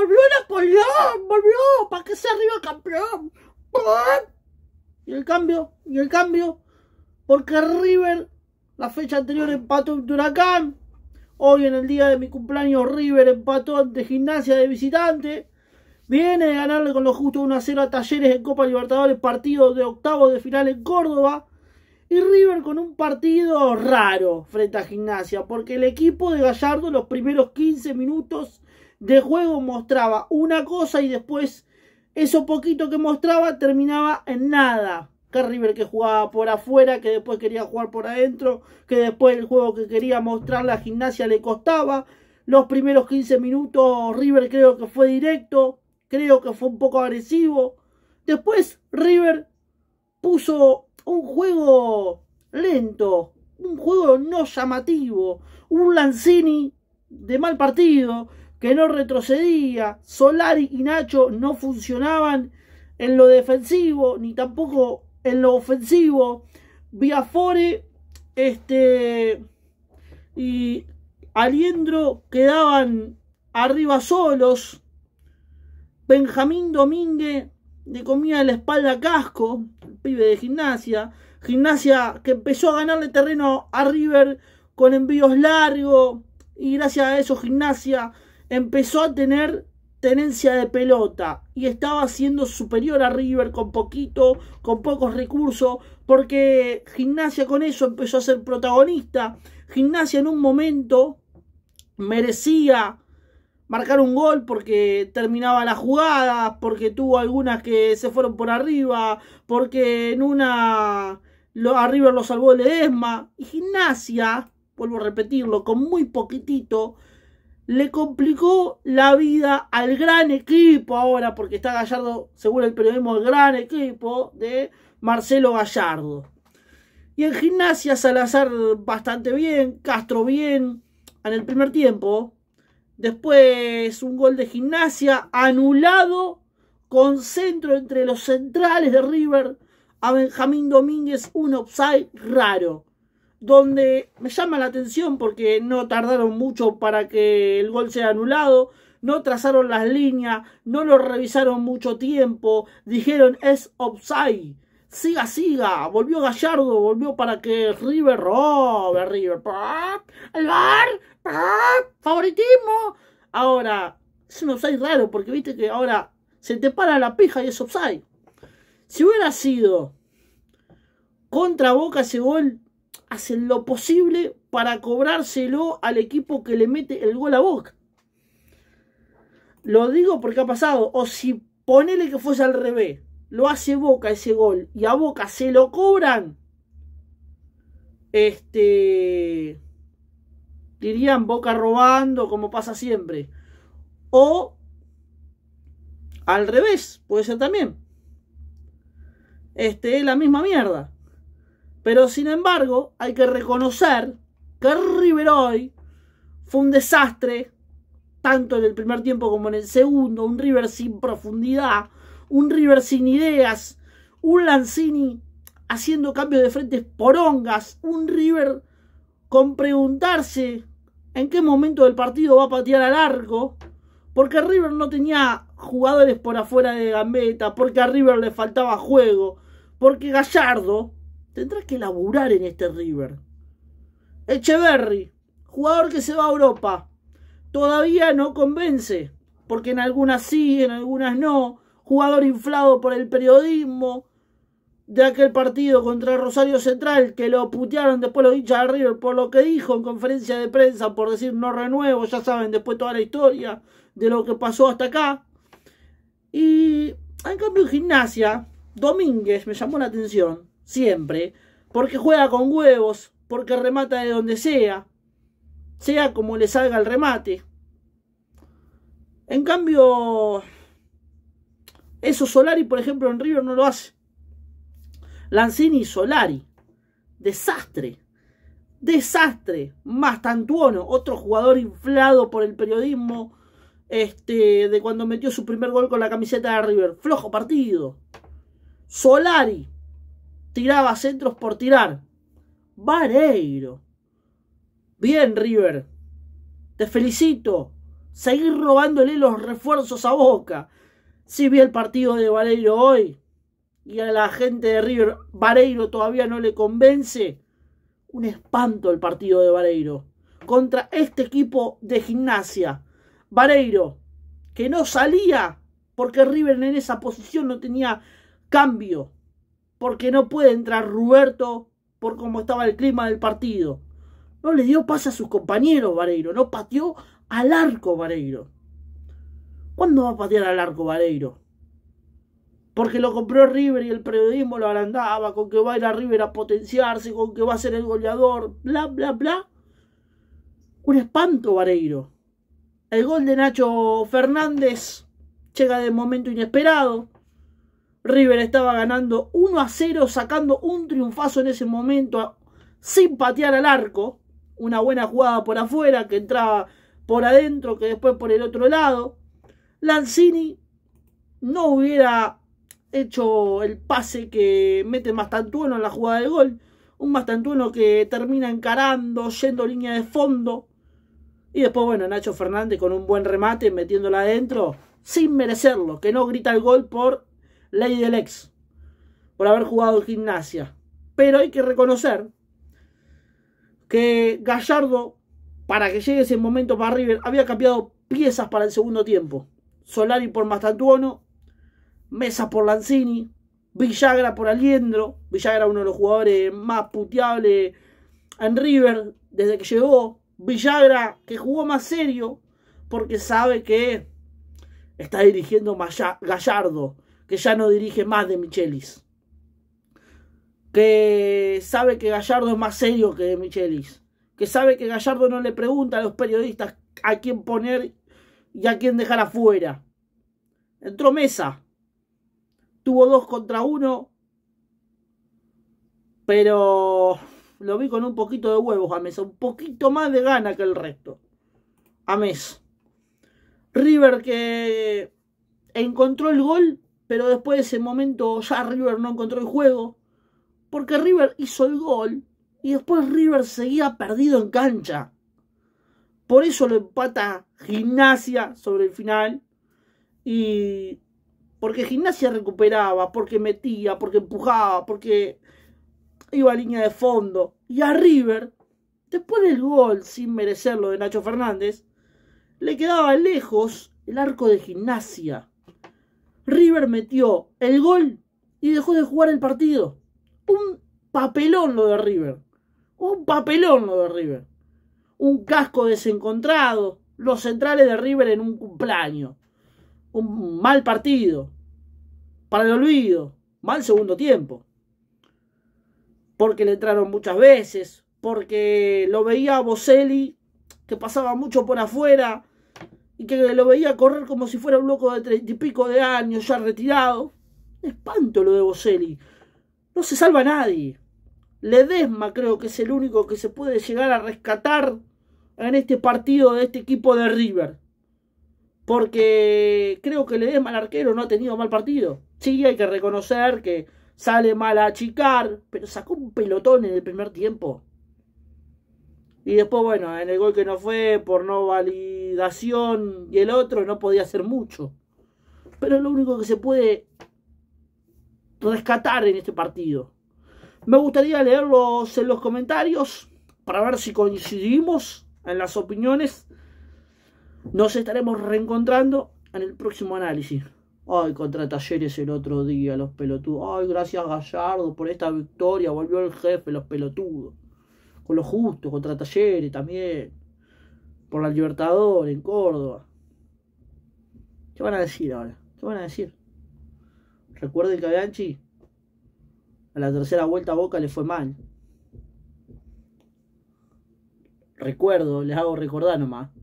Volvió Napoleón, volvió, para que sea arriba campeón. Y el cambio, y el cambio, porque River, la fecha anterior empató en Huracán. Hoy en el día de mi cumpleaños River empató ante Gimnasia de visitante. Viene de ganarle con lo justo 1 0 a Talleres en Copa Libertadores, partido de octavo de final en Córdoba. Y River con un partido raro frente a Gimnasia, porque el equipo de Gallardo los primeros 15 minutos de juego mostraba una cosa y después eso poquito que mostraba terminaba en nada. Que River que jugaba por afuera, que después quería jugar por adentro, que después el juego que quería mostrar la gimnasia le costaba. Los primeros 15 minutos River creo que fue directo, creo que fue un poco agresivo. Después River puso un juego lento, un juego no llamativo, un Lanzini de mal partido, que no retrocedía. Solari y Nacho no funcionaban en lo defensivo, ni tampoco en lo ofensivo. Viafore este, y Aliendro quedaban arriba solos. Benjamín Domínguez le comía la espalda Casco, pibe de gimnasia. Gimnasia que empezó a ganarle terreno a River con envíos largos. Y gracias a eso, gimnasia empezó a tener tenencia de pelota y estaba siendo superior a River con poquito, con pocos recursos, porque Gimnasia con eso empezó a ser protagonista. Gimnasia en un momento merecía marcar un gol porque terminaba las jugadas, porque tuvo algunas que se fueron por arriba, porque en una a River lo salvó Ledesma y Gimnasia, vuelvo a repetirlo, con muy poquitito le complicó la vida al gran equipo ahora, porque está Gallardo, según el periodismo, el gran equipo de Marcelo Gallardo. Y en gimnasia Salazar bastante bien, Castro bien en el primer tiempo. Después un gol de gimnasia anulado con centro entre los centrales de River a Benjamín Domínguez, un offside raro donde me llama la atención porque no tardaron mucho para que el gol sea anulado, no trazaron las líneas, no lo revisaron mucho tiempo, dijeron es offside. Siga, siga, volvió Gallardo, volvió para que River robe, oh, River, el bar, favoritismo. Ahora, es un offside raro porque viste que ahora se te para la pija y es offside. Si hubiera sido contra Boca ese gol, hacen lo posible para cobrárselo al equipo que le mete el gol a Boca. Lo digo porque ha pasado. O si ponele que fuese al revés, lo hace Boca ese gol y a Boca se lo cobran. Este. Dirían Boca robando, como pasa siempre. O al revés, puede ser también. Este es la misma mierda. Pero sin embargo, hay que reconocer que River hoy... fue un desastre, tanto en el primer tiempo como en el segundo, un River sin profundidad, un River sin ideas, un Lanzini haciendo cambios de frentes porongas, un River con preguntarse en qué momento del partido va a patear al arco, porque River no tenía jugadores por afuera de gambeta... porque a River le faltaba juego, porque Gallardo Tendrá que laburar en este River. Echeverry, jugador que se va a Europa. Todavía no convence, porque en algunas sí, en algunas no. Jugador inflado por el periodismo de aquel partido contra Rosario Central, que lo putearon después los dicha al River por lo que dijo en conferencia de prensa, por decir no renuevo, ya saben después toda la historia de lo que pasó hasta acá. Y en cambio en gimnasia, Domínguez me llamó la atención, siempre, porque juega con huevos, porque remata de donde sea, sea como le salga el remate. En cambio, eso Solari, por ejemplo, en River no lo hace. Lanzini Solari, desastre, desastre. Más Tantuono otro jugador inflado por el periodismo este, de cuando metió su primer gol con la camiseta de River. Flojo partido. Solari, tiraba centros por tirar. Vareiro. Bien, River. Te felicito. Seguir robándole los refuerzos a Boca. Si vi el partido de Vareiro hoy y a la gente de River Vareiro todavía no le convence. Un espanto el partido de Vareiro. Contra este equipo de gimnasia. Vareiro, que no salía porque River en esa posición no tenía cambio porque no puede entrar Ruberto por cómo estaba el clima del partido. No le dio pase a sus compañeros Vareiro, no pateó al arco Vareiro. ¿Cuándo va a patear al arco Vareiro? Porque lo compró River y el periodismo lo agrandaba con que va a ir a River a potenciarse, con que va a ser el goleador, bla, bla, bla. Un espanto Vareiro. El gol de Nacho Fernández llega de momento inesperado. River estaba ganando 1 a 0, sacando un triunfazo en ese momento sin patear al arco. Una buena jugada por afuera que entraba por adentro, que después por el otro lado. Lanzini no hubiera hecho el pase que mete Mastantuono en la jugada de gol. Un Mastantuono que termina encarando, yendo línea de fondo. Y después, bueno, Nacho Fernández con un buen remate, metiéndola adentro, sin merecerlo, que no grita el gol por ley del ex por haber jugado en gimnasia. Pero hay que reconocer que Gallardo, para que llegue ese momento para River, había cambiado piezas para el segundo tiempo. Solari por Mastantuono, Mesa por Lanzini, Villagra por Aliendro. Villagra uno de los jugadores más puteables en River desde que llegó. Villagra que jugó más serio porque sabe que está dirigiendo Gallardo que ya no dirige más de Michelis. Que sabe que Gallardo es más serio que de Michelis. Que sabe que Gallardo no le pregunta a los periodistas a quién poner y a quién dejar afuera. Entró Mesa. Tuvo dos contra uno. Pero lo vi con un poquito de huevos a Mesa. Un poquito más de gana que el resto. A Mesa. River que encontró el gol pero después de ese momento ya River no encontró el juego, porque River hizo el gol y después River seguía perdido en cancha. Por eso lo empata Gimnasia sobre el final y porque Gimnasia recuperaba, porque metía, porque empujaba, porque iba a línea de fondo. Y a River, después del gol, sin merecerlo, de Nacho Fernández, le quedaba lejos el arco de Gimnasia. River metió el gol y dejó de jugar el partido. Un papelón lo de River. Un papelón lo de River. Un casco desencontrado. Los centrales de River en un cumpleaños. Un mal partido. Para el olvido. Mal segundo tiempo. Porque le entraron muchas veces. Porque lo veía a Boselli que pasaba mucho por afuera y que lo veía correr como si fuera un loco de treinta y pico de años, ya retirado. espanto lo de Boselli. No se salva nadie. Ledesma creo que es el único que se puede llegar a rescatar en este partido de este equipo de River. Porque creo que Ledesma, el arquero, no ha tenido mal partido. Sí, hay que reconocer que sale mal a achicar, pero sacó un pelotón en el primer tiempo. Y después, bueno, en el gol que no fue, por no valir y el otro no podía hacer mucho. Pero es lo único que se puede rescatar en este partido. Me gustaría leerlos en los comentarios para ver si coincidimos en las opiniones. Nos estaremos reencontrando en el próximo análisis. Ay, contra Talleres el otro día, los pelotudos. Ay, gracias Gallardo por esta victoria. Volvió el jefe, los pelotudos. Con lo justo, contra Talleres también por la Libertador en Córdoba. ¿Qué van a decir ahora? ¿Qué van a decir? Recuerden que a a la tercera vuelta a Boca le fue mal. Recuerdo, les hago recordar nomás